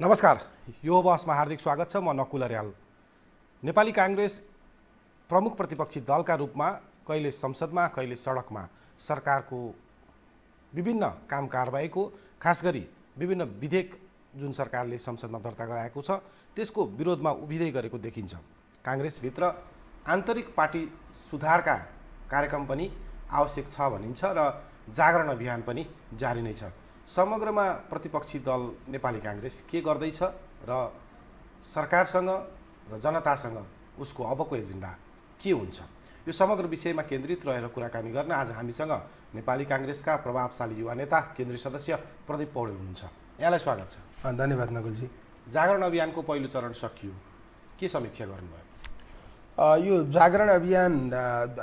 नमस्कार यो बसमा हार्दिक स्वागत छ म नकुल अर्याल नेपाली काङ्ग्रेस प्रमुख प्रतिपक्षी दलका रूपमा कहिले संसदमा कहिले सडकमा सरकारको विभिन्न काम कारवाहीको खास गरी विभिन्न विधेयक जुन सरकारले संसदमा दर्ता गराएको छ त्यसको विरोधमा उभिँदै गरेको देखिन्छ काङ्ग्रेसभित्र आन्तरिक पार्टी सुधारका कार्यक्रम पनि आवश्यक छ भनिन्छ र जागरण अभियान पनि जारी नै छ समग्रमा प्रतिपक्षी दल नेपाली काङ्ग्रेस के गर्दैछ र सरकारसँग र जनतासँग उसको अबको एजेन्डा के हुन्छ यो समग्र विषयमा केन्द्रित रहेर कुराकानी गर्न आज हामीसँग नेपाली काङ्ग्रेसका प्रभावशाली युवा नेता केन्द्रीय सदस्य प्रदीप पौडेल हुनुहुन्छ यहाँलाई स्वागत छ धन्यवाद नगुलजी जागरण अभियानको पहिलो चरण सकियो के समीक्षा गर्नुभयो यो जागरण अभियान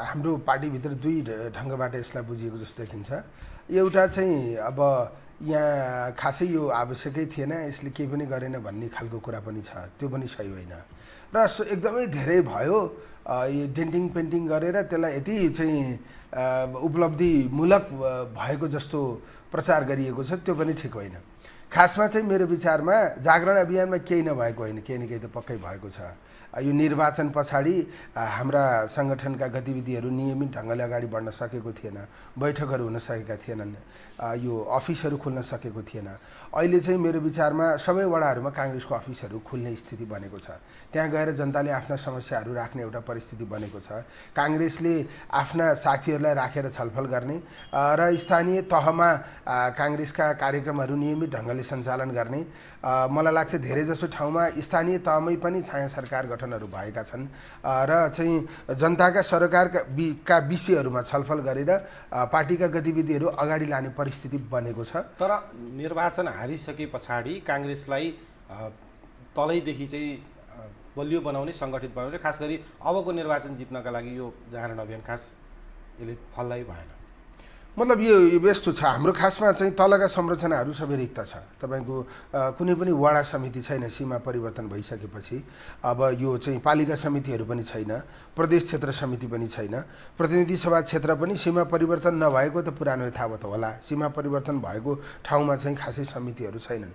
हाम्रो पार्टीभित्र दुई ढङ्गबाट यसलाई बुझिएको जस्तो देखिन्छ एउटा चाहिँ अब यहाँ खासै यो आवश्यकै थिएन यसले केही पनि गरेन भन्ने खालको कुरा पनि छ त्यो पनि सही होइन र एकदमै धेरै भयो यो डेन्टिङ पेन्टिङ गरेर त्यसलाई यति चाहिँ उपलब्धिमूलक भएको जस्तो प्रचार गरिएको छ त्यो पनि ठिक होइन खासमा चाहिँ मेरो विचारमा जागरण अभियानमा केही नभएको होइन केही न केही त पक्कै भएको छ यो निर्वाचन पछाडि हाम्रा सङ्गठनका गतिविधिहरू नियमित ढङ्गले अगाडि बढ्न सकेको थिएन बैठकहरू हुन सकेका थिएनन् यो अफिसहरू खुल्न सकेको थिएन अहिले चाहिँ मेरो विचारमा सबै वडाहरूमा काङ्ग्रेसको अफिसहरू खुल्ने स्थिति बनेको छ त्यहाँ गएर जनताले आफ्ना समस्याहरू राख्ने एउटा परिस्थिति बनेको छ काङ्ग्रेसले आफ्ना साथीहरूलाई राखेर छलफल गर्ने र स्थानीय तहमा काङ्ग्रेसका कार्यक्रमहरू नियमित ढङ्गले सञ्चालन गर्ने मलाई लाग्छ धेरैजसो ठाउँमा स्थानीय तहमै पनि छाया सरकार गठन सङ्गठनहरू भएका छन् र चाहिँ जनताका सरकारका बि का विषयहरूमा छलफल गरेर पार्टीका गतिविधिहरू अगाडि लाने परिस्थिति बनेको छ तर निर्वाचन हारिसके पछाडि काङ्ग्रेसलाई तलैदेखि चाहिँ बलियो बनाउने सङ्गठित बनाउने खास गरी अबको निर्वाचन जित्नका लागि यो जागरण अभियान खास यसले फलदायी भएन मतलब यो यस्तो छ हाम्रो खासमा चाहिँ तलका संरचनाहरू सबै रिक्त छ तपाईँको कुनै पनि वडा समिति छैन सीमा परिवर्तन भइसकेपछि अब यो चाहिँ पालिका समितिहरू पनि छैन प्रदेश क्षेत्र समिति पनि छैन प्रतिनिधि सभा क्षेत्र पनि सीमा परिवर्तन नभएको त पुरानो यथावत होला सीमा परिवर्तन भएको ठाउँमा चाहिँ खासै समितिहरू छैनन्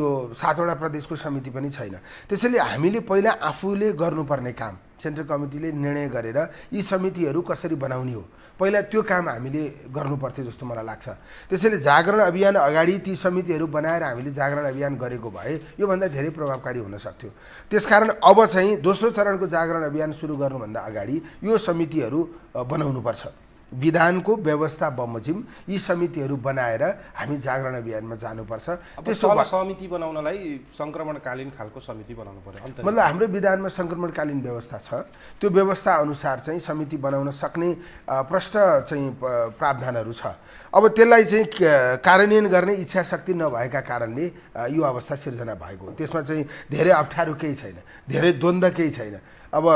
यो सातवटा प्रदेशको समिति पनि छैन त्यसैले हामीले पहिला आफूले गर्नुपर्ने काम सेन्ट्रल कमिटीले निर्णय गरेर यी समितिहरू कसरी बनाउने हो पहिला त्यो काम हामीले गर्नुपर्थ्यो जस्तो मलाई लाग्छ त्यसैले जागरण अभियान अगाडि ती समितिहरू बनाएर हामीले जागरण अभियान गरेको भए योभन्दा धेरै प्रभावकारी हुन सक्थ्यो त्यसकारण अब चाहिँ दोस्रो चरणको जागरण अभियान सुरु गर्नुभन्दा अगाडि यो समितिहरू बनाउनुपर्छ विधानको व्यवस्था बमोजिम यी समितिहरू बनाएर हामी जागरण अभियानमा जानुपर्छ त्यसो भए समिति बनाउनलाई सङ्क्रमणकालीन खालको समिति बनाउनु पर्यो मतलब हाम्रो विधानमा सङ्क्रमणकालीन व्यवस्था छ त्यो व्यवस्था अनुसार चाहिँ समिति बनाउन सक्ने प्रष्ट चाहिँ प्रावधानहरू छ अब त्यसलाई चाहिँ कार्यान्वयन गर्ने इच्छा शक्ति नभएका कारणले यो अवस्था सिर्जना भएको हो त्यसमा चाहिँ धेरै अप्ठ्यारो केही छैन धेरै द्वन्द्व केही छैन अब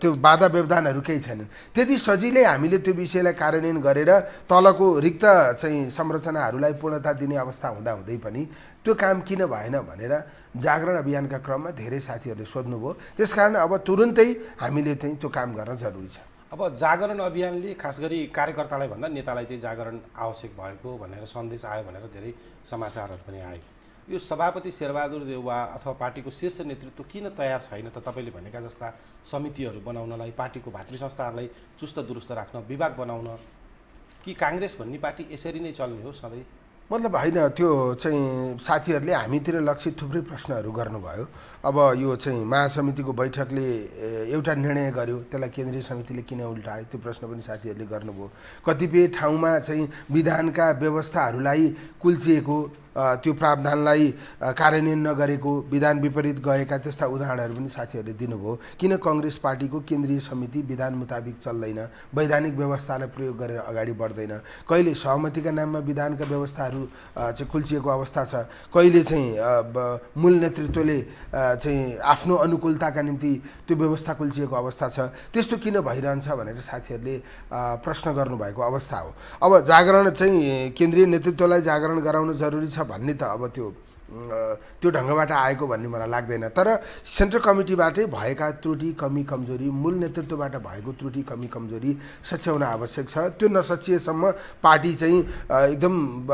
त्यो बाधा व्यवधानहरू केही छैनन् त्यति सजिलै हामीले त्यो विषयलाई कार्यान्वयन गरेर तलको रिक्त चाहिँ संरचनाहरूलाई पूर्णता दिने अवस्था हुँदा हुँदै पनि त्यो काम किन भएन भनेर जागरण अभियानका क्रममा धेरै साथीहरूले सोध्नुभयो त्यस कारण अब तुरुन्तै हामीले चाहिँ त्यो काम गर्न जरुरी छ अब जागरण अभियानले खास गरी कार्यकर्तालाई भन्दा नेतालाई चाहिँ जागरण आवश्यक भएको भनेर सन्देश आयो भनेर धेरै समाचारहरू पनि आयो यो सभापति शेरबहादुर देउवा अथवा पार्टीको शीर्ष नेतृत्व किन तयार छैन त तपाईँले भनेका जस्ता समितिहरू बनाउनलाई पार्टीको भातृ संस्थाहरूलाई चुस्त दुरुस्त राख्न विभाग बनाउन कि काङ्ग्रेस भन्ने पार्टी यसरी नै चल्ने हो सधैँ मतलब होइन त्यो चाहिँ साथीहरूले हामीतिर लक्षित थुप्रै प्रश्नहरू गर्नुभयो अब यो चाहिँ महासमितिको बैठकले एउटा निर्णय गर्यो त्यसलाई केन्द्रीय समितिले किन उल्टायो त्यो प्रश्न पनि साथीहरूले गर्नुभयो कतिपय ठाउँमा चाहिँ विधानका व्यवस्थाहरूलाई कुल्चिएको त्यो प्रावधानलाई कार्यान्वयन नगरेको विधान विपरीत गएका त्यस्ता उदाहरणहरू पनि साथीहरूले दिनुभयो किन कङ्ग्रेस पार्टीको केन्द्रीय समिति विधान मुताबिक चल्दैन वैधानिक व्यवस्थालाई प्रयोग गरेर अगाडि बढ्दैन कहिले सहमतिका नाममा विधानका व्यवस्थाहरू चाहिँ खुल्चिएको अवस्था छ कहिले चाहिँ मूल नेतृत्वले चाहिँ आफ्नो अनुकूलताका निम्ति त्यो व्यवस्था खुल्चिएको अवस्था छ त्यस्तो किन भइरहन्छ भनेर साथीहरूले प्रश्न गर्नुभएको अवस्था हो अब जागरण चाहिँ केन्द्रीय नेतृत्वलाई जागरण गराउन जरुरी छ भन्ने त अब त्यो त्यो ढङ्गबाट आएको भन्ने मलाई लाग्दैन तर सेन्ट्रल कमिटीबाटै भएका त्रुटि कमी कमजोरी मूल नेतृत्वबाट भएको त्रुटि कमी कमजोरी सच्याउन आवश्यक छ त्यो नसचिएसम्म पार्टी चाहिँ एकदम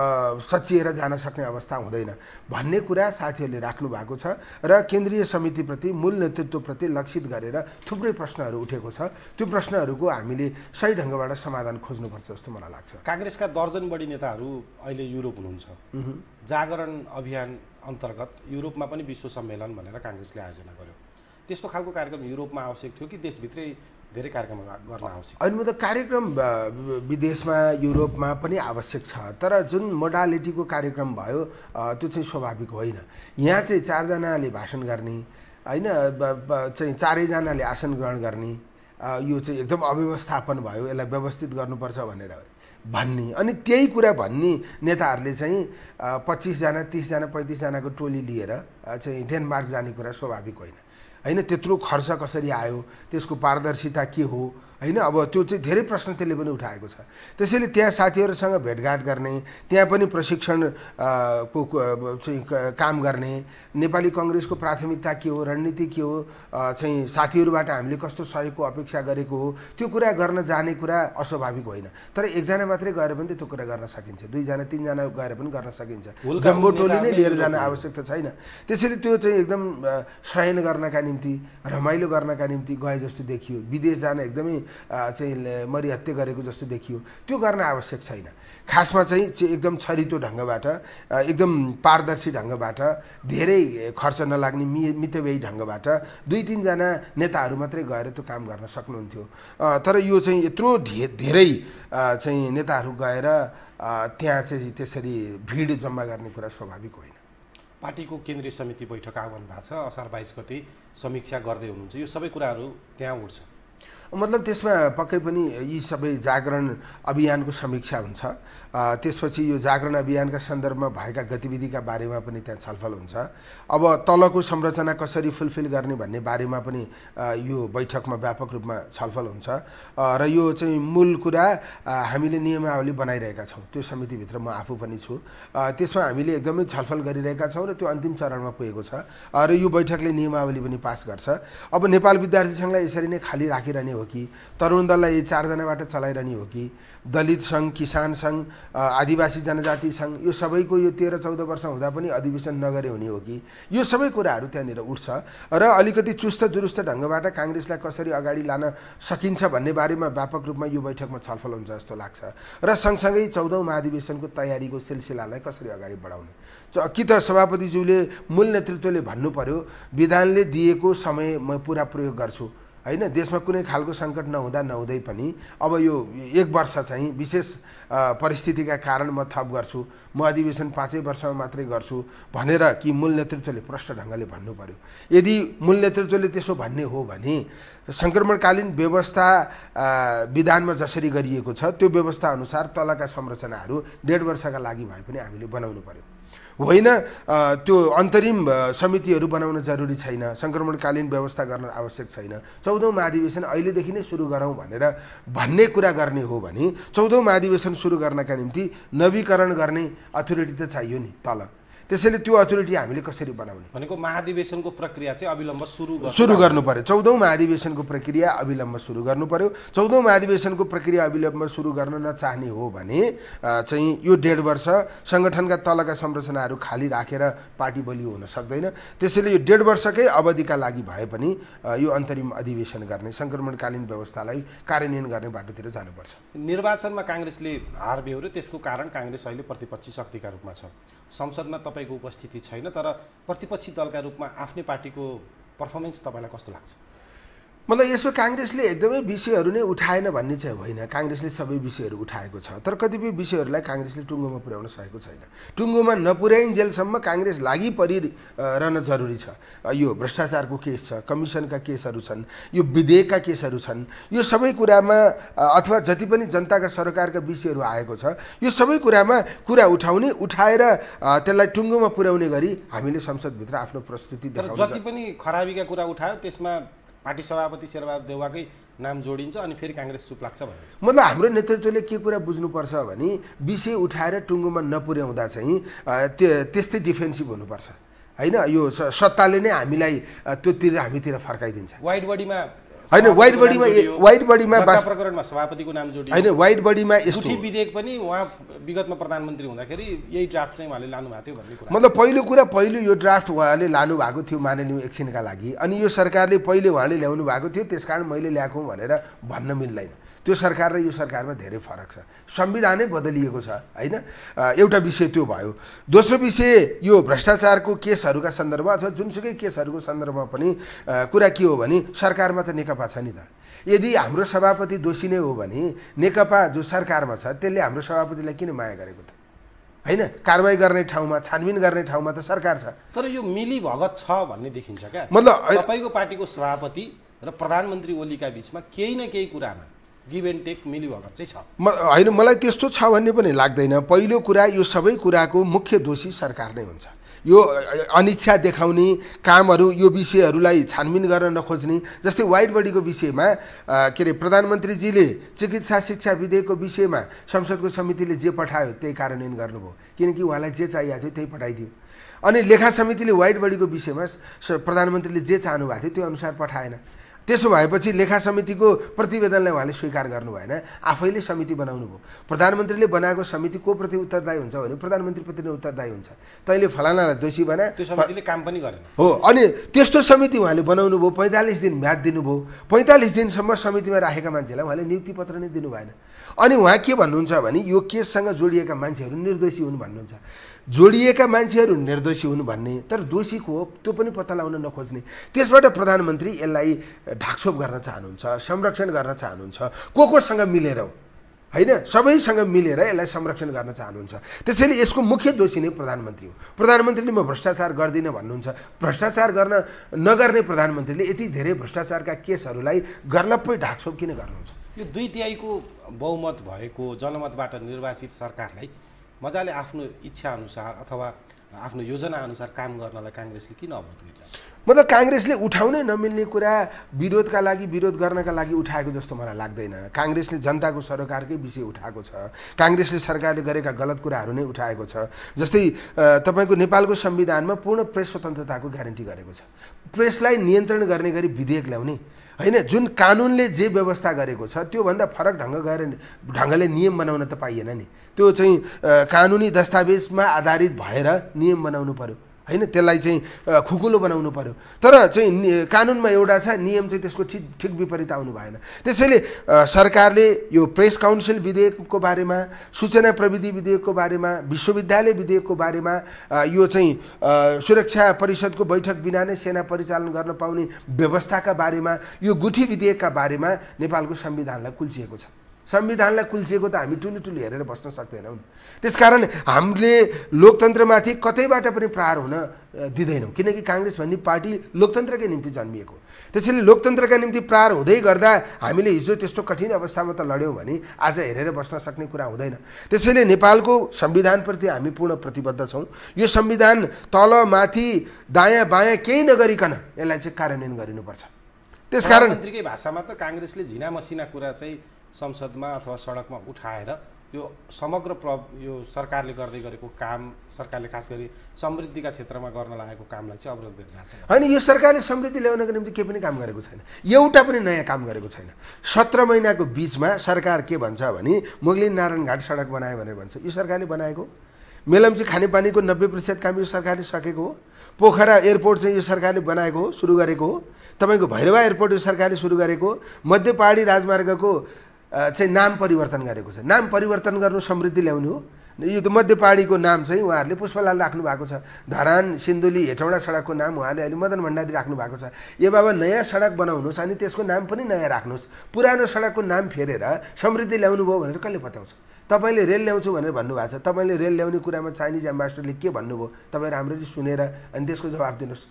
सचिएर जान सक्ने अवस्था हुँदैन भन्ने कुरा साथीहरूले राख्नु भएको छ र केन्द्रीय समितिप्रति मूल नेतृत्वप्रति लक्षित गरेर थुप्रै प्रश्नहरू उठेको छ त्यो प्रश्नहरूको हामीले सही ढङ्गबाट समाधान खोज्नुपर्छ जस्तो मलाई लाग्छ काङ्ग्रेसका दर्जन बढी नेताहरू अहिले युरोप हुनुहुन्छ जागरण अभियान अन्तर्गत युरोपमा पनि विश्व सम्मेलन भनेर काङ्ग्रेसले आयोजना गर्यो त्यस्तो खालको कार्यक्रम युरोपमा आवश्यक थियो कि देशभित्रै धेरै कार्यक्रम गर्न आवश्यक म त कार्यक्रम विदेशमा युरोपमा पनि आवश्यक छ तर जुन मोडालिटीको कार्यक्रम भयो त्यो चाहिँ स्वाभाविक होइन यहाँ चाहिँ चारजनाले भाषण गर्ने होइन चाहिँ चारैजनाले आसन ग्रहण गर्ने यो चाहिँ एकदम अव्यवस्थापन भयो यसलाई व्यवस्थित गर्नुपर्छ भनेर भन्ने अनि त्यही कुरा भन्ने नेताहरूले चाहिँ पच्चिसजना तिसजना पैँतिसजनाको टोली लिएर चाहिँ डेनमार्क जाने कुरा स्वाभाविक होइन होइन त्यत्रो खर्च कसरी आयो त्यसको पारदर्शिता के हो होइन अब त्यो चाहिँ धेरै प्रश्न त्यसले पनि उठाएको छ त्यसैले त्यहाँ साथीहरूसँग भेटघाट गर्ने त्यहाँ पनि प्रशिक्षण को चाहिँ काम गर्ने नेपाली कङ्ग्रेसको प्राथमिकता के हो रणनीति के हो चाहिँ साथीहरूबाट हामीले कस्तो सहयोगको अपेक्षा गरेको हो त्यो कुरा गर्न जाने कुरा अस्वाभाविक होइन तर एकजना मात्रै गएर पनि त्यो कुरा गर्न सकिन्छ दुईजना तिनजना गएर पनि गर्न सकिन्छ जम्बो टोली नै लिएर जान आवश्यकता छैन त्यसैले त्यो चाहिँ एकदम शयन गर्नका निम्ति रमाइलो गर्नका निम्ति गए जस्तो देखियो विदेश जान एकदमै चाहिँ मरिहत्या गरेको जस्तो देखियो त्यो गर्न आवश्यक छैन खासमा चाहिँ एकदम छरितो ढङ्गबाट एकदम पारदर्शी ढङ्गबाट धेरै खर्च नलाग्ने मि मितव्ययी ढङ्गबाट दुई तिनजना नेताहरू मात्रै गएर त्यो काम गर्न सक्नुहुन्थ्यो तर यो चाहिँ यत्रो धेरै चाहिँ नेताहरू गएर त्यहाँ चाहिँ त्यसरी भिड जम्मा गर्ने कुरा स्वाभाविक होइन पार्टीको केन्द्रीय समिति बैठक आह्वान भएको छ असार बाइस गते समीक्षा गर्दै हुनुहुन्छ यो सबै कुराहरू त्यहाँ उठ्छ मतलब त्यसमा पक्कै पनि यी सबै जागरण अभियानको समीक्षा हुन्छ त्यसपछि यो जागरण अभियानका सन्दर्भमा भएका गतिविधिका बारेमा पनि त्यहाँ छलफल हुन्छ अब तलको संरचना कसरी फुलफिल गर्ने भन्ने बारेमा पनि यो बैठकमा व्यापक रूपमा छलफल हुन्छ र यो चाहिँ मूल कुरा हामीले नियमावली बनाइरहेका छौँ त्यो समितिभित्र म आफू पनि छु त्यसमा हामीले एकदमै छलफल गरिरहेका छौँ र त्यो अन्तिम चरणमा पुगेको छ र यो बैठकले नियमावली पनि पास गर्छ अब नेपाल विद्यार्थी सङ्घलाई यसरी नै खाली राखिरहने हो कि तरुण दललाई यी चारजनाबाट चलाइरहने हो कि दलित सङ्घ किसान सङ्घ आदिवासी जनजाति सङ्घ यो सबैको यो तेह्र चौध वर्ष हुँदा पनि अधिवेशन नगरे हुने हो कि यो सबै कुराहरू त्यहाँनिर उठ्छ र अलिकति चुस्त दुरुस्त ढङ्गबाट काङ्ग्रेसलाई कसरी अगाडि लान सकिन्छ भन्ने बारेमा व्यापक रूपमा यो बैठकमा छलफल हुन्छ जस्तो लाग्छ र सँगसँगै चौधौँ महाधिवेशनको तयारीको सिलसिलालाई कसरी अगाडि बढाउने कि त सभापतिज्यूले मूल नेतृत्वले भन्नु पर्यो विधानले दिएको समय म पुरा प्रयोग गर्छु होइन देशमा कुनै खालको सङ्कट नहुँदा नहुँदै पनि अब यो एक वर्ष चाहिँ विशेष परिस्थितिका कारण म थप गर्छु म अधिवेशन पाँचै वर्षमा मात्रै गर्छु भनेर कि मूल नेतृत्वले प्रष्ट ढङ्गले भन्नु पऱ्यो यदि मूल नेतृत्वले त्यसो भन्ने हो भने सङ्क्रमणकालीन व्यवस्था विधानमा जसरी गरिएको छ त्यो व्यवस्थाअनुसार तलका संरचनाहरू डेढ वर्षका लागि भए पनि हामीले बनाउनु पऱ्यो होइन त्यो अन्तरिम समितिहरू बनाउन जरुरी छैन सङ्क्रमणकालीन व्यवस्था गर्न आवश्यक छैन चौधौँ महाधिवेशन अहिलेदेखि नै सुरु गरौँ भनेर भन्ने कुरा गर्ने हो भने चौधौँ महाधिवेशन सुरु गर्नका निम्ति नवीकरण गर्ने अथोरिटी त चाहियो नि तल त्यसैले त्यो अथोरिटी हामीले कसरी बनाउने भनेको महाधिवेशनको प्रक्रिया चाहिँ अविलम्ब सुरु सुरु गर्नु पर्यो चौधौँ महाधिवेशनको प्रक्रिया अविलम्ब सुरु गर्नु पर्यो चौधौँ महाधिवेशनको प्रक्रिया अविलम्ब सुरु गर्न नचाहने हो भने चाहिँ यो डेढ वर्ष सङ्गठनका तलका संरचनाहरू खाली राखेर पार्टी बलियो हुन सक्दैन त्यसैले यो डेढ वर्षकै अवधिका लागि भए पनि यो अन्तरिम अधिवेशन गर्ने सङ्क्रमणकालीन व्यवस्थालाई कार्यान्वयन गर्ने बाटोतिर जानुपर्छ निर्वाचनमा काङ्ग्रेसले हार बेहोऱ्यो त्यसको कारण काङ्ग्रेस अहिले प्रतिपक्षी शक्तिका रूपमा छ संसदमा तपाईँको उपस्थिति छैन तर प्रतिपक्षी दलका रूपमा आफ्नै पार्टीको पर्फर्मेन्स तपाईँलाई कस्तो लाग्छ मतलब यसो काङ्ग्रेसले एकदमै विषयहरू नै उठाएन भन्ने चाहिँ होइन काङ्ग्रेसले सबै विषयहरू उठाएको छ तर कतिपय विषयहरूलाई काङ्ग्रेसले टुङ्गोमा पुर्याउन सकेको छैन टुङ्गोमा नपुर्याइन्जेलसम्म काङ्ग्रेस लागि परिरहन जरुरी छ यो भ्रष्टाचारको केस छ कमिसनका केसहरू छन् यो विधेयकका केसहरू छन् यो सबै कुरामा अथवा जति पनि जनताका सरकारका विषयहरू आएको छ यो सबै कुरामा कुरा उठाउने उठाएर त्यसलाई टुङ्गोमा पुर्याउने गरी हामीले संसदभित्र आफ्नो प्रस्तुति जति पनि खराबीका कुरा उठायो त्यसमा पार्टी सभापति शेरबहादुर देउवाकै नाम जोडिन्छ अनि फेरि काङ्ग्रेस चुप लाग्छ भन्ने मतलब हाम्रो नेतृत्वले के कुरा बुझ्नुपर्छ भने विषय उठाएर टुङ्गोमा नपुर्याउँदा चाहिँ त्यस्तै डिफेन्सिभ हुनुपर्छ होइन यो सत्ताले नै हामीलाई त्योतिर हामीतिर फर्काइदिन्छ वाइड बडीमा होइन वाइट बडीमा वाइट बडीमा प्रकरणमा सभापतिको नाम जोडियो होइन वाइट बडीमा यस्तो विधेयक पनि उहाँ विगतमा प्रधानमन्त्री हुँदाखेरि यही ड्राफ्ट चाहिँ उहाँले लानु भएको थियो भन्ने कुरा मतलब पहिलो कुरा पहिलो यो ड्राफ्ट उहाँले लानु भएको थियो माननीय एकछिनका लागि अनि यो सरकारले पहिले उहाँले ल्याउनु भएको थियो त्यसकारण मैले ल्याएको भनेर भन्न मिल्दैन त्यो सरकार र यो सरकारमा धेरै फरक छ संविधानै बदलिएको छ होइन एउटा विषय त्यो भयो दोस्रो विषय यो भ्रष्टाचारको केसहरूका सन्दर्भमा अथवा जुनसुकै केसहरूको सन्दर्भमा पनि कुरा के हो भने सरकारमा त नेकपा छ नि त यदि हाम्रो सभापति दोषी नै हो भने नेकपा जो सरकारमा छ त्यसले हाम्रो सभापतिलाई किन माया गरेको त होइन कारवाही गर्ने ठाउँमा छानबिन गर्ने ठाउँमा त सरकार छ तर यो मिली भगत छ भन्ने देखिन्छ क्या मतलब तपाईँको पार्टीको सभापति र प्रधानमन्त्री ओलीका बिचमा केही न केही कुरामा गिभ टेक मिलिभगत चाहिँ छ होइन मलाई त्यस्तो छ भन्ने पनि लाग्दैन पहिलो कुरा यो सबै कुराको मुख्य दोषी सरकार नै हुन्छ यो अनिच्छा देखाउने कामहरू यो विषयहरूलाई छानबिन गर्न नखोज्ने जस्तै वाइट बडीको विषयमा के अरे प्रधानमन्त्रीजीले चिकित्सा शिक्षा विधेयकको विषयमा संसदको समितिले जे पठायो त्यही कार्यान्वयन गर्नुभयो किनकि उहाँलाई जे चाहिएको थियो त्यही पठाइदियो अनि लेखा समितिले वाइट बडीको विषयमा प्रधानमन्त्रीले जे चाहनु भएको थियो त्यो अनुसार पठाएन त्यसो भएपछि लेखा समितिको प्रतिवेदनलाई उहाँले स्वीकार गर्नु भएन आफैले समिति बनाउनु भयो प्रधानमन्त्रीले बनाएको समिति को प्रति उत्तरदायी हुन्छ भने प्रधानमन्त्रीप्रति नै उत्तरदायी हुन्छ तैँले फलानालाई दोषी बना त्यो समितिले काम पनि गरेन हो अनि त्यस्तो समिति उहाँले बनाउनु भयो पैँतालिस दिन म्याद दिनुभयो पैँतालिस दिनसम्म समितिमा राखेका मान्छेलाई उहाँले नियुक्ति पत्र नै दिनु भएन अनि उहाँ के भन्नुहुन्छ भने यो केससँग जोडिएका मान्छेहरू निर्दोषी हुन् भन्नुहुन्छ जोडिएका मान्छेहरू निर्दोषी हुन् भन्ने तर दोषीको हो त्यो पनि पत्ता लगाउन नखोज्ने त्यसबाट प्रधानमन्त्री यसलाई ढाकछोप गर्न चाहनुहुन्छ संरक्षण गर्न चाहनुहुन्छ को कोसँग मिलेर होइन सबैसँग मिलेर यसलाई संरक्षण गर्न चाहनुहुन्छ त्यसैले यसको मुख्य दोषी नै प्रधानमन्त्री हो प्रधानमन्त्रीले म भ्रष्टाचार गर्दिनँ भन्नुहुन्छ भ्रष्टाचार गर्न नगर्ने प्रधानमन्त्रीले यति धेरै भ्रष्टाचारका केसहरूलाई गर्लप्पै ढाकछोप किन गर्नुहुन्छ यो दुई तिहाईको बहुमत भएको जनमतबाट निर्वाचित सरकारलाई मजाले आफ्नो इच्छाअनुसार अथवा आफ्नो योजना अनुसार काम गर्नलाई काङ्ग्रेसले किन अवरोध गरिरहेको मतलब काङ्ग्रेसले उठाउनै नमिल्ने कुरा विरोधका लागि विरोध गर्नका लागि उठाएको जस्तो मलाई लाग्दैन काङ्ग्रेसले जनताको सरकारकै विषय उठाएको छ काङ्ग्रेसले सरकारले गरेका गलत कुराहरू नै उठाएको छ जस्तै तपाईँको नेपालको संविधानमा पूर्ण प्रेस स्वतन्त्रताको ग्यारेन्टी गरेको छ प्रेसलाई नियन्त्रण गर्ने गरी विधेयक ल्याउने होइन जुन कानुनले जे व्यवस्था गरेको छ त्योभन्दा फरक ढङ्ग गएर ढङ्गले नियम बनाउन त पाइएन नि त्यो चाहिँ कानुनी दस्तावेजमा आधारित भएर नियम बनाउनु पर्यो होइन त्यसलाई चाहिँ खुकुलो बनाउनु पऱ्यो तर चाहिँ कानुनमा एउटा छ नियम चाहिँ त्यसको ठिक ठिक विपरीत आउनु भएन त्यसैले सरकारले यो प्रेस काउन्सिल विधेयकको बारेमा सूचना प्रविधि विधेयकको बारेमा विश्वविद्यालय विधेयकको बारेमा यो चाहिँ सुरक्षा परिषदको बैठक बिना नै सेना परिचालन गर्न पाउने व्यवस्थाका बारेमा यो गुठी विधेयकका बारेमा नेपालको संविधानलाई कुल्चिएको छ संविधानलाई कुल्सिएको त हामी टुली टुली हेरेर बस्न सक्दैनौँ त्यसकारण हामीले लोकतन्त्रमाथि कतैबाट पनि प्रहार हुन दिँदैनौँ किनकि काङ्ग्रेस भन्ने पार्टी लोकतन्त्रकै निम्ति जन्मिएको त्यसैले लोकतन्त्रका निम्ति प्रहार हुँदै गर्दा हामीले हिजो त्यस्तो कठिन अवस्थामा त लड्यौँ भने आज हेरेर बस्न सक्ने कुरा हुँदैन त्यसैले नेपालको संविधानप्रति हामी पूर्ण प्रतिबद्ध छौँ यो संविधान तल माथि दायाँ बायाँ केही नगरिकन यसलाई चाहिँ कार्यान्वयन गरिनुपर्छ त्यसकारण भाषामा त काङ्ग्रेसले झिना मसिना कुरा चाहिँ संसदमा अथवा सडकमा उठाएर यो समग्र प्र यो सरकारले गर्दै गरेको काम सरकारले खास गरी समृद्धिका क्षेत्रमा गर्न लागेको कामलाई चाहिँ अवरोध गरिरहेको छ होइन यो सरकारले समृद्धि ल्याउनको निम्ति केही पनि काम गरेको छैन एउटा पनि नयाँ काम गरेको छैन सत्र महिनाको बिचमा सरकार के भन्छ भने मुगलिन नारायण घाट सडक बनायो भनेर भन्छ यो सरकारले बनाएको मेलम्ची खानेपानीको नब्बे प्रतिशत काम यो सरकारले सकेको हो पोखरा एयरपोर्ट चाहिँ यो सरकारले बनाएको हो सुरु गरेको हो तपाईँको भैरवा एयरपोर्ट यो सरकारले सुरु गरेको हो मध्य पहाडी राजमार्गको चाहिँ नाम परिवर्तन गरेको छ नाम परिवर्तन गर्नु समृद्धि ल्याउनु हो यो त मध्यपाडीको नाम चाहिँ उहाँहरूले पुष्पलाल राख्नु भएको छ धरान सिन्धुली हेटौँडा सडकको नाम उहाँले अहिले मदन भण्डारी राख्नु भएको छ यो बाबा नयाँ सडक बनाउनुहोस् अनि त्यसको नाम पनि नयाँ राख्नुहोस् पुरानो सडकको नाम फेरेर समृद्धि ल्याउनु भयो भनेर कसले बताउँछ तपाईँले रेल ल्याउँछु भनेर भन्नुभएको छ तपाईँले रेल ल्याउने कुरामा चाइनिज एम्बासडरले के भन्नुभयो तपाईँ राम्ररी सुनेर अनि त्यसको जवाब दिनुहोस्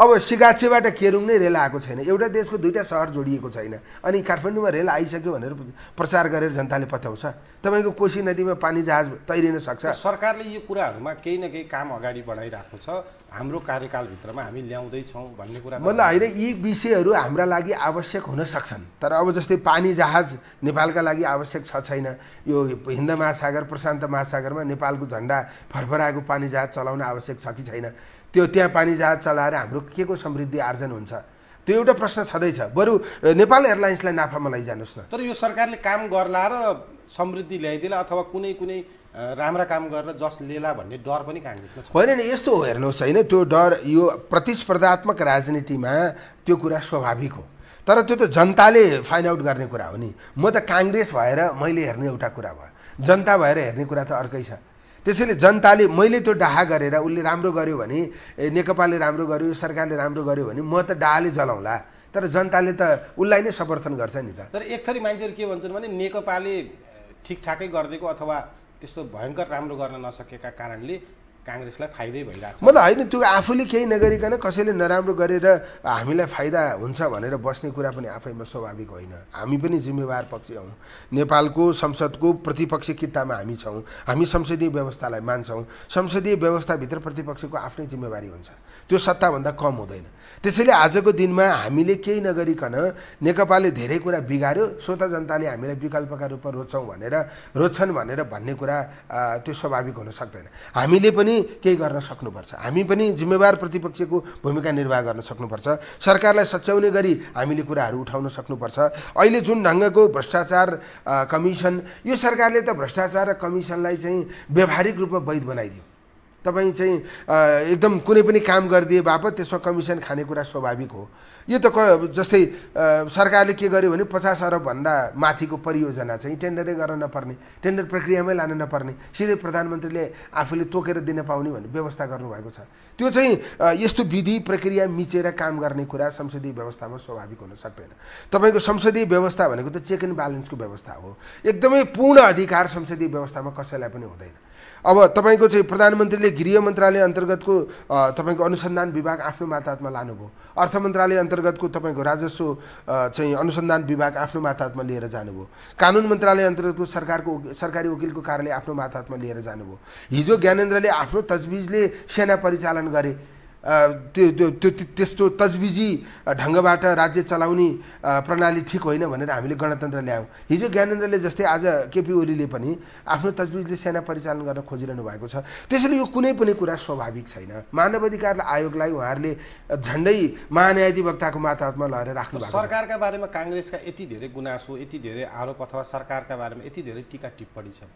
अब सिगाचेबाट केरुङ नै रेल आएको छैन एउटा देशको दुईवटा सहर जोडिएको छैन अनि काठमाडौँमा रेल आइसक्यो भनेर प्रचार गरेर जनताले पत्याउँछ तपाईँको कोशी नदीमा पानी जहाज तैरिन सक्छ सरकारले यो कुराहरूमा केही न केही काम अगाडि बढाइरहेको छ हाम्रो कार्यकालभित्रमा हामी ल्याउँदैछौँ भन्ने कुरा मतलब होइन यी विषयहरू हाम्रा लागि आवश्यक हुन सक्छन् तर अब जस्तै पानी जहाज नेपालका लागि आवश्यक छ छैन यो हिन्द महासागर प्रशान्त महासागरमा नेपालको झन्डा फरफराएको पानी जहाज चलाउन आवश्यक छ कि छैन त्यो त्यहाँ पानी जहाज चलाएर हाम्रो के को समृद्धि आर्जन हुन्छ त्यो एउटा प्रश्न छँदैछ बरु नेपाल एयरलाइन्सलाई नाफामा लैजानुहोस् न तर यो सरकारले काम गर्ला र समृद्धि ल्याइदिएला अथवा कुनै कुनै राम्रा काम गरेर जस लेला भन्ने डर पनि काङ्ग्रेसमा छ होइन यस्तो हो हेर्नुहोस् होइन त्यो डर यो प्रतिस्पर्धात्मक राजनीतिमा त्यो कुरा स्वाभाविक हो तर त्यो त जनताले फाइन्ड आउट गर्ने कुरा हो नि म त काङ्ग्रेस भएर मैले हेर्ने एउटा कुरा भयो जनता भएर हेर्ने कुरा त अर्कै छ त्यसैले जनताले मैले त्यो डाहा गरेर उसले राम्रो गर्यो भने नेकपाले राम्रो गर्यो सरकारले राम्रो गर्यो भने म त डाहाले जलाउँला तर जनताले त उसलाई नै समर्थन गर्छ नि त तर एक थरी मान्छेहरू के भन्छन् भने नेकपाले ठिकठाकै गरिदिएको अथवा त्यस्तो भयङ्कर राम्रो गर्न नसकेका कारणले काङ्ग्रेसलाई फाइदै भइरहेको छ म होइन त्यो आफूले केही नगरिकन कसैले नराम्रो गरेर हामीलाई फाइदा हुन्छ भनेर बस्ने कुरा पनि आफैमा स्वाभाविक होइन हामी पनि जिम्मेवार पक्ष हौँ नेपालको संसदको प्रतिपक्षी कितामा हामी छौँ हामी संसदीय व्यवस्थालाई मान्छौँ संसदीय व्यवस्थाभित्र प्रतिपक्षको आफ्नै जिम्मेवारी हुन्छ त्यो सत्ताभन्दा कम हुँदैन त्यसैले आजको दिनमा हामीले केही नगरिकन नेकपाले धेरै कुरा बिगाऱ्यो स्वतः जनताले हामीलाई विकल्पका रूपमा रोज्छौँ भनेर रोज्छन् भनेर भन्ने कुरा त्यो स्वाभाविक हुन सक्दैन हामीले पनि पनि केही गर्न सक्नुपर्छ हामी पनि जिम्मेवार प्रतिपक्षको भूमिका निर्वाह गर्न सक्नुपर्छ सरकारलाई सच्याउने गरी हामीले कुराहरू उठाउन सक्नुपर्छ अहिले जुन ढङ्गको भ्रष्टाचार कमिसन यो सरकारले त भ्रष्टाचार र कमिसनलाई चाहिँ व्यवहारिक रूपमा वैध बनाइदियो तपाईँ चाहिँ एकदम कुनै पनि काम गरिदिए बापत त्यसमा कमिसन खाने कुरा स्वाभाविक हो यो त क जस्तै सरकारले के गर्यो भने पचास अरबभन्दा माथिको परियोजना चाहिँ टेन्डरै गर्न नपर्ने टेन्डर प्रक्रियामै लान नपर्ने सिधै प्रधानमन्त्रीले आफूले तोकेर दिन पाउने भन्ने व्यवस्था गर्नुभएको छ त्यो चाहिँ यस्तो विधि प्रक्रिया मिचेर काम गर्ने कुरा संसदीय व्यवस्थामा स्वाभाविक हुन सक्दैन तपाईँको संसदीय व्यवस्था भनेको त चेक एन्ड ब्यालेन्सको व्यवस्था हो एकदमै पूर्ण अधिकार संसदीय व्यवस्थामा कसैलाई पनि हुँदैन अब तपाईँको चाहिँ प्रधानमन्त्रीले गृह मन्त्रालय अन्तर्गतको तपाईँको अनुसन्धान विभाग आफ्नो माताहतमा लानुभयो अर्थ मन्त्रालय अन्तर्गतको तपाईँको राजस्व चाहिँ अनुसन्धान विभाग आफ्नो माताहतमा लिएर जानुभयो कानुन मन्त्रालय अन्तर्गतको सरकारको सरकारी वकिलको कार्यालय आफ्नो मातहतमा लिएर जानुभयो हिजो ज्ञानेन्द्रले आफ्नो तजबिजले सेना परिचालन गरे त्यो त्यो त्यस्तो तजबिजी ढङ्गबाट राज्य चलाउने प्रणाली ठिक होइन भनेर हामीले गणतन्त्र ल्यायौँ हिजो ज्ञानेन्द्रले जस्तै आज केपी ओलीले पनि आफ्नो तजबिजले सेना परिचालन गर्न खोजिरहनु भएको छ त्यसैले यो कुनै पनि कुरा स्वाभाविक छैन मानव अधिकार आयोगलाई उहाँहरूले झन्डै महान्यायाधिवक्ताको मातहतमा लगेर राख्नु भएको सरकारका बारेमा काङ्ग्रेसका यति धेरै गुनासो यति धेरै आरोप अथवा सरकारका बारेमा यति धेरै टिका टिप्पणी छन्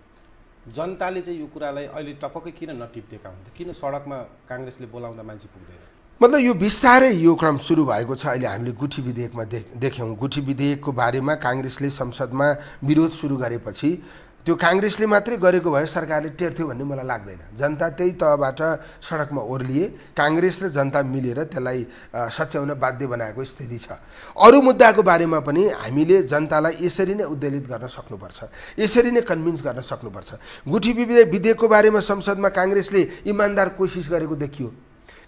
जनताले चाहिँ यो कुरालाई अहिले टपक्कै किन नटिपिदिएका हुन्छ किन सडकमा काङ्ग्रेसले बोलाउँदा मान्छे पुग्दैन मतलब यो बिस्तारै यो क्रम सुरु भएको छ अहिले हामीले गुठी विधेयकमा देख्यौँ गुठी विधेयकको बारेमा काङ्ग्रेसले संसदमा विरोध सुरु गरेपछि त्यो काङ्ग्रेसले मात्रै गरेको भए सरकारले टेर्थ्यो भन्ने मलाई लाग्दैन जनता त्यही तहबाट सडकमा ओर्लिए काङ्ग्रेस र जनता मिलेर त्यसलाई सच्याउन बाध्य बनाएको स्थिति छ अरू मुद्दाको बारेमा पनि हामीले जनतालाई यसरी नै उद्वेलित गर्न सक्नुपर्छ यसरी नै कन्भिन्स गर्न सक्नुपर्छ गुठी विधेयकको बारेमा संसदमा काङ्ग्रेसले इमान्दार कोसिस गरेको देखियो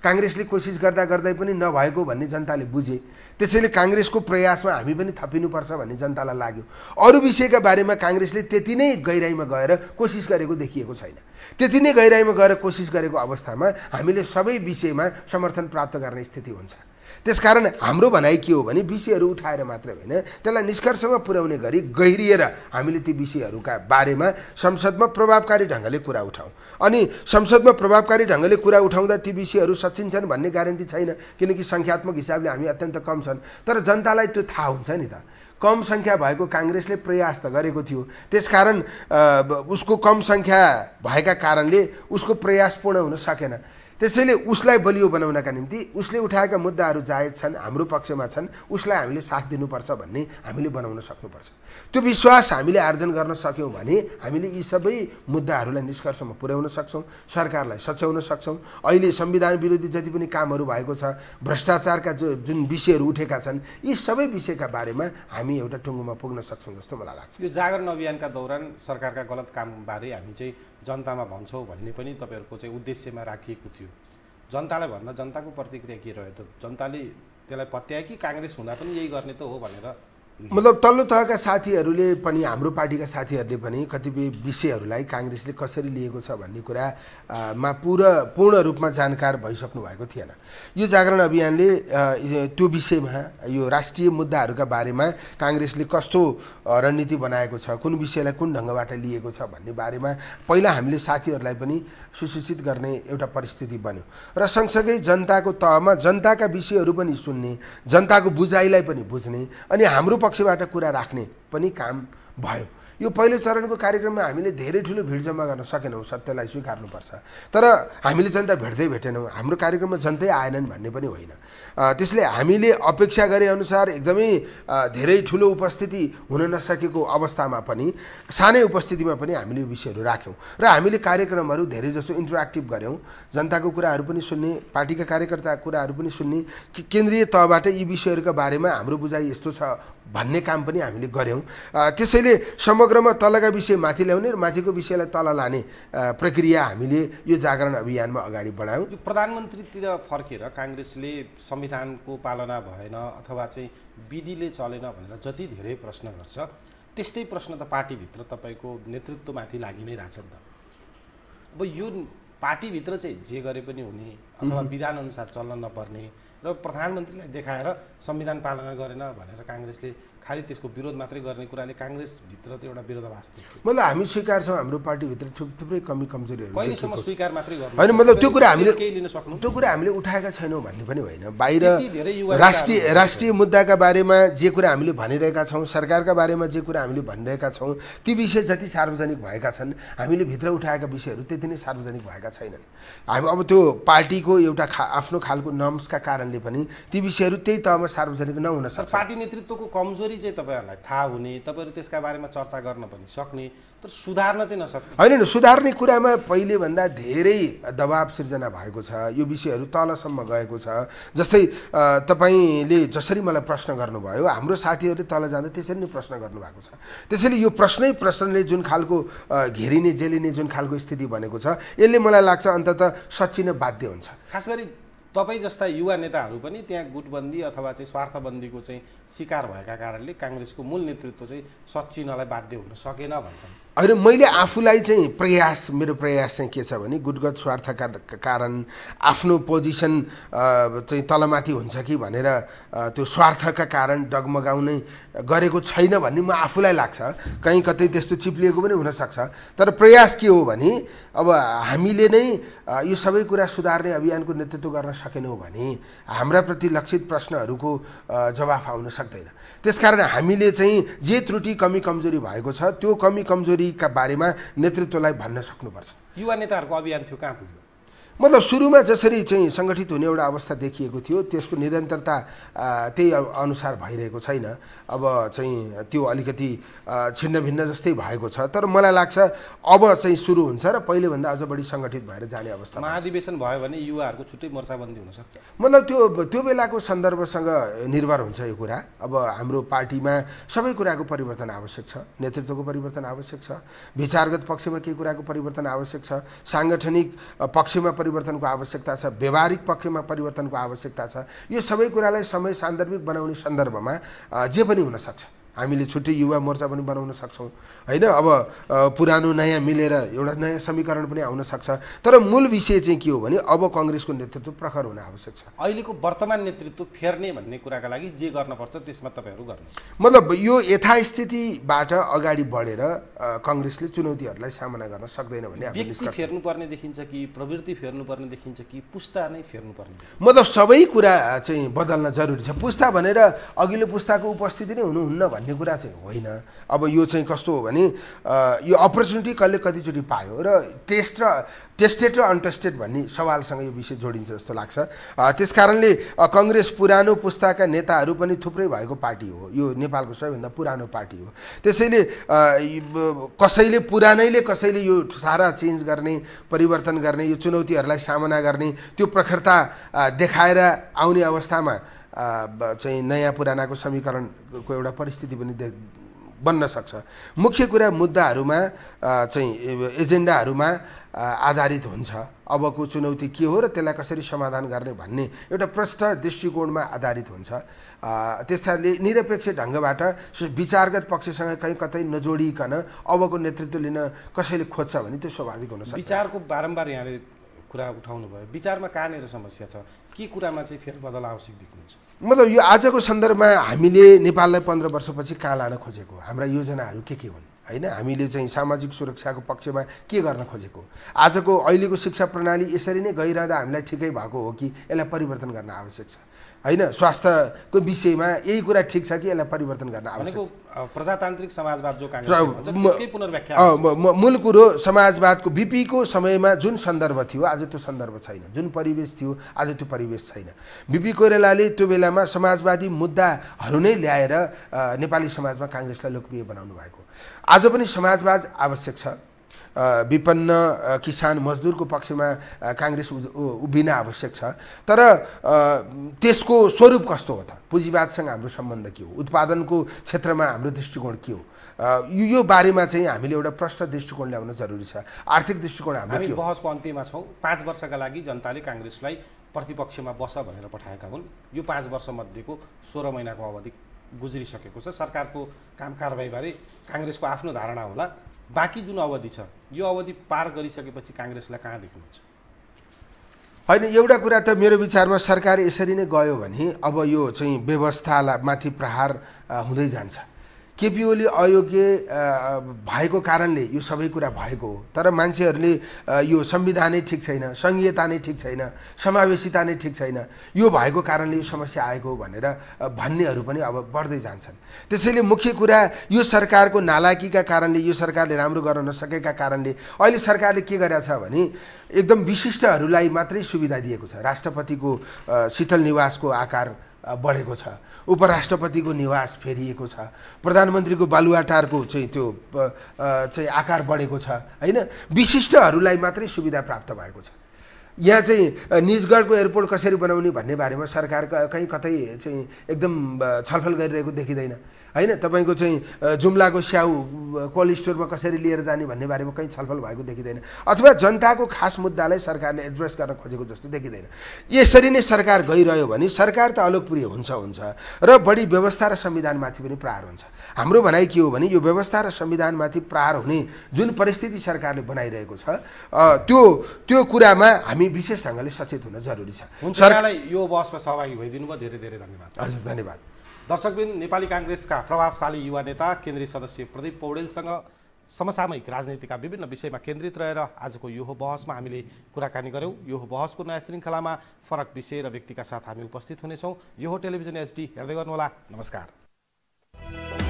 काङ्ग्रेसले कोसिस गर्दा गर्दै पनि नभएको भन्ने जनताले बुझे त्यसैले काङ्ग्रेसको प्रयासमा हामी पनि थपिनुपर्छ भन्ने जनतालाई लाग्यो अरू विषयका बारेमा काङ्ग्रेसले त्यति नै गहिराइमा गएर कोसिस गरेको देखिएको छैन त्यति नै गहिराइमा गएर कोसिस गरेको अवस्थामा हामीले सबै विषयमा समर्थन प्राप्त गर्ने स्थिति हुन्छ त्यसकारण हाम्रो भनाइ के हो भने विषयहरू उठाएर मात्र होइन त्यसलाई निष्कर्षमा पुर्याउने गरी गहिरिएर हामीले ती विषयहरूका बारेमा संसदमा प्रभावकारी ढङ्गले कुरा उठाउँ अनि संसदमा प्रभावकारी ढङ्गले कुरा उठाउँदा ती विषयहरू सचिन्छन् भन्ने ग्यारेन्टी छैन किनकि सङ्ख्यात्मक हिसाबले हामी अत्यन्त कम छन् तर जनतालाई त्यो थाहा हुन्छ नि त कम सङ्ख्या भएको काङ्ग्रेसले प्रयास त गरेको थियो त्यसकारण उसको कम सङ्ख्या भएका कारणले उसको प्रयास पूर्ण हुन सकेन त्यसैले उसलाई बलियो बनाउनका निम्ति उसले उठाएका मुद्दाहरू जायज छन् हाम्रो पक्षमा छन् उसलाई हामीले साथ दिनुपर्छ भन्ने हामीले बनाउन सक्नुपर्छ त्यो विश्वास हामीले आर्जन गर्न सक्यौँ भने हामीले यी सबै मुद्दाहरूलाई निष्कर्षमा पुर्याउन सक्छौँ सरकारलाई सच्याउन सक्छौँ अहिले संविधान विरोधी जति पनि कामहरू भएको छ भ्रष्टाचारका जो जुन विषयहरू उठेका छन् यी सबै विषयका बारेमा हामी एउटा टुङ्गोमा पुग्न सक्छौँ जस्तो मलाई लाग्छ यो जागरण अभियानका दौरान सरकारका गलत कामबारे हामी चाहिँ जनतामा भन्छौँ भन्ने पनि तपाईँहरूको चाहिँ उद्देश्यमा राखिएको थियो जनतालाई भन्दा जनताको प्रतिक्रिया के रह्यो त जनताले त्यसलाई पत्याए कि काङ्ग्रेस हुँदा पनि यही गर्ने त हो भनेर मतलब तल्लो तहका साथीहरूले पनि हाम्रो पार्टीका साथीहरूले पनि कतिपय विषयहरूलाई काङ्ग्रेसले कसरी लिएको छ भन्ने कुरामा पुर पूर्ण रूपमा जानकार भइसक्नु भएको थिएन यो जागरण अभियानले त्यो विषयमा यो राष्ट्रिय मुद्दाहरूका बारेमा काङ्ग्रेसले कस्तो रणनीति बनाएको छ कुन विषयलाई कुन ढङ्गबाट लिएको छ भन्ने बारेमा पहिला हामीले साथीहरूलाई पनि सुसूचित गर्ने एउटा परिस्थिति बन्यो र सँगसँगै जनताको तहमा जनताका विषयहरू पनि सुन्ने जनताको बुझाइलाई पनि बुझ्ने अनि हाम्रो पक्षबाट कुरा राख्ने पनि काम भयो यो पहिलो चरणको कार्यक्रममा हामीले धेरै ठुलो भिड जम्मा गर्न सकेनौँ सत्यलाई स्वीकार्नुपर्छ तर हामीले जनता भेट्दै भेटेनौँ हाम्रो कार्यक्रममा जनतै आएनन् भन्ने पनि होइन त्यसले हामीले अपेक्षा गरे अनुसार एकदमै धेरै ठुलो उपस्थिति हुन नसकेको अवस्थामा पनि सानै उपस्थितिमा पनि हामीले यो विषयहरू राख्यौँ र हामीले कार्यक्रमहरू धेरै जसो इन्टरेक्टिभ गऱ्यौँ जनताको कुराहरू पनि सुन्ने पार्टीका कार्यकर्ताको कुराहरू पनि सुन्ने केन्द्रीय तहबाट यी विषयहरूका बारेमा हाम्रो बुझाइ यस्तो छ भन्ने काम पनि हामीले गऱ्यौँ त्यसैले समग्रमा तलका विषय माथि ल्याउने र माथिको विषयलाई तल लाने प्रक्रिया हामीले यो जागरण अभियानमा अगाडि बढायौँ यो प्रधानमन्त्रीतिर फर्केर काङ्ग्रेसले संविधानको पालना भएन अथवा चाहिँ विधिले चलेन भनेर जति धेरै प्रश्न गर्छ त्यस्तै प्रश्न त पार्टीभित्र तपाईँको नेतृत्वमाथि लागि नै रहेछ नि त अब यो पार्टीभित्र चाहिँ जे गरे पनि हुने अथवा विधानअनुसार चल्न नपर्ने र प्रधानमन्त्रीलाई देखाएर संविधान पालना गरेन भनेर काङ्ग्रेसले खालि त्यसको विरोध मात्रै गर्ने कुराले काङ्ग्रेसभित्र त एउटा विरोधाभास थियो मतलब हामी स्वीकार छौँ हाम्रो पार्टीभित्र थुप्रै कमी कमजोरीहरू कहिलेसम्म स्वीकार मात्रै गर्नु होइन मतलब त्यो कुरा हामीले केही लिन सक्नु त्यो कुरा हामीले उठाएका छैनौँ भन्ने पनि होइन बाहिर राष्ट्रिय राष्ट्रिय मुद्दाका बारेमा जे कुरा हामीले भनिरहेका छौँ सरकारका बारेमा जे कुरा हामीले भनिरहेका छौँ ती विषय जति सार्वजनिक भएका छन् हामीले भित्र उठाएका विषयहरू त्यति नै सार्वजनिक भएका छैनन् हामी अब त्यो पार्टीको पार्टीको एउटा खा आफ्नो खालको नम्सका कारणले पनि ती विषयहरू त्यही तहमा सार्वजनिक नहुन सक्छ पार्टी नेतृत्वको कमजोरी चाहिँ तपाईँहरूलाई थाहा हुने तपाईँहरू त्यसका बारेमा चर्चा गर्न पनि सक्ने तर सुधार्न चाहिँ नसक्ने होइन सुधार्ने कुरामा पहिलेभन्दा धेरै दबाब सिर्जना भएको छ यो विषयहरू तलसम्म गएको छ जस्तै तपाईँले जसरी मलाई प्रश्न गर्नुभयो हाम्रो साथीहरूले तल जाँदा त्यसरी नै प्रश्न गर्नुभएको छ त्यसैले यो प्रश्नै प्रश्नले जुन खालको घेरिने जेलिने जुन खालको स्थिति बनेको छ यसले मलाई लाग्छ अन्तत सचिन बाध्य हुन्छ खास गरी तपाईँ जस्ता युवा नेताहरू पनि त्यहाँ गुटबन्दी अथवा चाहिँ स्वार्थबन्दीको चाहिँ शिकार भएका कारणले काङ्ग्रेसको मूल नेतृत्व चाहिँ सचिनलाई बाध्य हुन सकेन भन्छन् होइन मैले आफूलाई चाहिँ प्रयास मेरो प्रयास चाहिँ के छ भने गुटगत स्वार्थका कारण आफ्नो पोजिसन चाहिँ तलमाथि हुन्छ कि भनेर त्यो स्वार्थका कारण डगमगाउने गरेको छैन भन्ने म आफूलाई लाग्छ कहीँ कतै त्यस्तो चिप्लिएको पनि हुनसक्छ तर प्रयास के हो भने अब हामीले नै यो सबै कुरा सुधार्ने अभियानको नेतृत्व गर्न सकेनौँ भने हाम्रा प्रति लक्षित प्रश्नहरूको जवाफ आउन सक्दैन त्यसकारण हामीले चाहिँ जे त्रुटि कमी कमजोरी भएको छ त्यो कमी कमजोरी का बारेमा नेतृत्वलाई भन्न सक्नुपर्छ युवा नेताहरूको अभियान थियो कहाँ पुग्यो मतलब सुरुमा जसरी चाहिँ सङ्गठित हुने एउटा अवस्था देखिएको थियो त्यसको निरन्तरता त्यही अनुसार भइरहेको छैन अब चाहिँ त्यो अलिकति छिन्नभिन्न जस्तै भएको छ तर मलाई लाग्छ अब चाहिँ सुरु हुन्छ र पहिलेभन्दा अझ बढी सङ्गठित भएर जाने अवस्था महाधिवेशन भयो भने युवाहरूको छुट्टै मोर्चाबन्दी हुनसक्छ मतलब त्यो त्यो बेलाको सन्दर्भसँग निर्भर हुन्छ यो कुरा अब हाम्रो पार्टीमा सबै कुराको परिवर्तन आवश्यक छ नेतृत्वको परिवर्तन आवश्यक छ विचारगत पक्षमा केही कुराको परिवर्तन आवश्यक छ साङ्गठनिक पक्षमा परिवर्तनको आवश्यकता छ व्यवहारिक पक्षमा परिवर्तनको आवश्यकता छ यो सबै कुरालाई समय सान्दर्भिक बनाउने सन्दर्भमा जे पनि हुनसक्छ हामीले छुट्टै युवा मोर्चा पनि बनाउन सक्छौँ होइन अब पुरानो नयाँ मिलेर एउटा नयाँ समीकरण पनि आउन सक्छ तर मूल विषय चाहिँ के हो भने अब कङ्ग्रेसको नेतृत्व प्रखर हुन आवश्यक छ अहिलेको वर्तमान नेतृत्व फेर्ने भन्ने कुराका लागि जे गर्नुपर्छ त्यसमा तपाईँहरू गर्नु मतलब यो यथास्थितिबाट अगाडि बढेर कङ्ग्रेसले चुनौतीहरूलाई सामना गर्न सक्दैन भने फेर्नुपर्ने देखिन्छ कि प्रवृत्ति फेर्नुपर्ने देखिन्छ कि पुस्ता नै फेर्नुपर्ने मतलब सबै कुरा चाहिँ बदल्न जरुरी छ पुस्ता भनेर अघिल्लो पुस्ताको उपस्थिति नै हुनुहुन्न भन्ने भन्ने कुरा चाहिँ होइन अब यो चाहिँ कस्तो हो भने यो अपर्च्युनिटी कसले कतिचोटि पायो र टेस्ट र टेस्टेड र अनटेस्टेड भन्ने सवालसँग यो विषय जोडिन्छ जस्तो लाग्छ त्यस कारणले कङ्ग्रेस पुरानो पुस्ताका नेताहरू पनि थुप्रै भएको पार्टी हो यो नेपालको सबैभन्दा पुरानो पार्टी हो त्यसैले कसैले पुरानैले कसैले यो सारा चेन्ज गर्ने परिवर्तन गर्ने यो चुनौतीहरूलाई सामना गर्ने त्यो प्रखरता देखाएर आउने अवस्थामा चाहिँ नयाँ पुरानाको समीकरणको एउटा परिस्थिति पनि दे बन्न सक्छ मुख्य कुरा मुद्दाहरूमा चाहिँ एजेन्डाहरूमा आधारित हुन्छ अबको चुनौती के हो र त्यसलाई कसरी समाधान गर्ने भन्ने एउटा प्रष्ट दृष्टिकोणमा आधारित हुन्छ त्यसैले निरपेक्ष ढङ्गबाट विचारगत पक्षसँग कहीँ कतै नजोडिकन अबको नेतृत्व लिन कसैले खोज्छ भने त्यो स्वाभाविक हुन सक्छ विचारको बारम्बार यहाँले कुरा उठाउनु भयो विचारमा कहाँनिर समस्या छ के कुरामा चाहिँ फेरबदल आवश्यक देख्नुहुन्छ मतलब यो आजको सन्दर्भमा हामीले नेपाललाई पन्ध्र वर्षपछि कहाँ लान खोजेको हाम्रा योजनाहरू के के हुन् होइन हामीले चाहिँ सामाजिक सुरक्षाको पक्षमा के गर्न खोजेको आजको अहिलेको शिक्षा प्रणाली यसरी नै गइरहँदा हामीलाई ठिकै भएको हो कि यसलाई परिवर्तन गर्न आवश्यक छ होइन स्वास्थ्यको विषयमा यही कुरा ठिक छ कि यसलाई परिवर्तन गर्न आवश्यक प्रजातान्त्रिक समाजवाद जो मूल कुरो समाजवादको बिपीको समयमा जुन सन्दर्भ थियो आज त्यो सन्दर्भ छैन जुन परिवेश थियो आज त्यो परिवेश छैन बिपी कोइरालाले त्यो बेलामा समाजवादी मुद्दाहरू नै ल्याएर नेपाली समाजमा काङ्ग्रेसलाई लोकप्रिय बनाउनु भएको आज पनि समाजवाद आवश्यक छ विपन्न किसान मजदुरको पक्षमा काङ्ग्रेस उभिन आवश्यक छ तर त्यसको स्वरूप कस्तो हो त पुँजीवादसँग हाम्रो सम्बन्ध के हो उत्पादनको क्षेत्रमा हाम्रो दृष्टिकोण के हो यो बारेमा चाहिँ हामीले एउटा प्रश्न दृष्टिकोण ल्याउन जरुरी छ आर्थिक दृष्टिकोण हाम्रो के बहसको अन्त्यमा छौँ पाँच वर्षका लागि जनताले काङ्ग्रेसलाई प्रतिपक्षमा बस भनेर पठाएका हुन् यो पाँच वर्षमध्येको सोह्र महिनाको अवधि गुज्रिसकेको छ सरकारको काम कारवाहीबारे काङ्ग्रेसको आफ्नो धारणा होला बाँकी जुन अवधि छ यो अवधि पार गरिसकेपछि काङ्ग्रेसलाई कहाँ देख्नुहुन्छ होइन एउटा कुरा त मेरो विचारमा सरकार यसरी नै गयो भने अब यो चाहिँ व्यवस्थालाई माथि प्रहार हुँदै जान्छ केपी ओली अयोग्य भएको कारणले यो सबै कुरा भएको हो तर मान्छेहरूले यो संविधानै ठिक छैन सङ्घीयता नै ठिक छैन समावेशिता नै ठिक छैन यो भएको कारणले यो समस्या आएको हो भनेर भन्नेहरू पनि अब बढ्दै जान्छन् त्यसैले मुख्य कुरा यो सरकारको नालाकीका कारणले यो सरकारले राम्रो गर्न नसकेका कारणले अहिले सरकारले के गरेका छ भने एकदम विशिष्टहरूलाई मात्रै सुविधा दिएको छ राष्ट्रपतिको शीतल निवासको आकार बढेको छ उपराष्ट्रपतिको निवास फेरिएको छ प्रधानमन्त्रीको बालुवाटारको चाहिँ त्यो चाहिँ आकार बढेको छ होइन विशिष्टहरूलाई मात्रै सुविधा प्राप्त भएको छ यहाँ चाहिँ निजगढको एयरपोर्ट कसरी बनाउने भन्ने बारेमा सरकार कहीँ कतै चाहिँ एकदम छलफल गरिरहेको देखिँदैन होइन तपाईँको चाहिँ जुम्लाको स्याउ कोल्ड स्टोरमा कसरी लिएर जाने भन्ने बारेमा कहीँ छलफल भएको देखिँदैन अथवा जनताको खास मुद्दालाई सरकारले एड्रेस गर्न खोजेको जस्तो देखिँदैन यसरी नै सरकार गइरह्यो भने सरकार त अलोकप्रिय हुन्छ हुन्छ र बढी व्यवस्था र संविधानमाथि पनि प्रहार हुन्छ हाम्रो भनाइ के हो भने यो व्यवस्था र संविधानमाथि प्रहार हुने जुन परिस्थिति सरकारले बनाइरहेको छ त्यो त्यो कुरामा हामी विशेष ढङ्गले सचेत हुन जरुरी छ सरकारलाई यो बसमा सहभागी भइदिनु भयो धेरै धेरै धन्यवाद हजुर धन्यवाद दर्शकबिन नेपाली काङ्ग्रेसका प्रभावशाली युवा नेता केन्द्रीय सदस्य प्रदीप पौडेलसँग समसामयिक राजनीतिका विभिन्न विषयमा केन्द्रित रहेर आजको यो बहसमा हामीले कुराकानी गऱ्यौँ यो बहसको नयाँ श्रृङ्खलामा फरक विषय र व्यक्तिका साथ हामी उपस्थित हुनेछौँ यो टेलिभिजन एचडी हेर्दै गर्नुहोला नमस्कार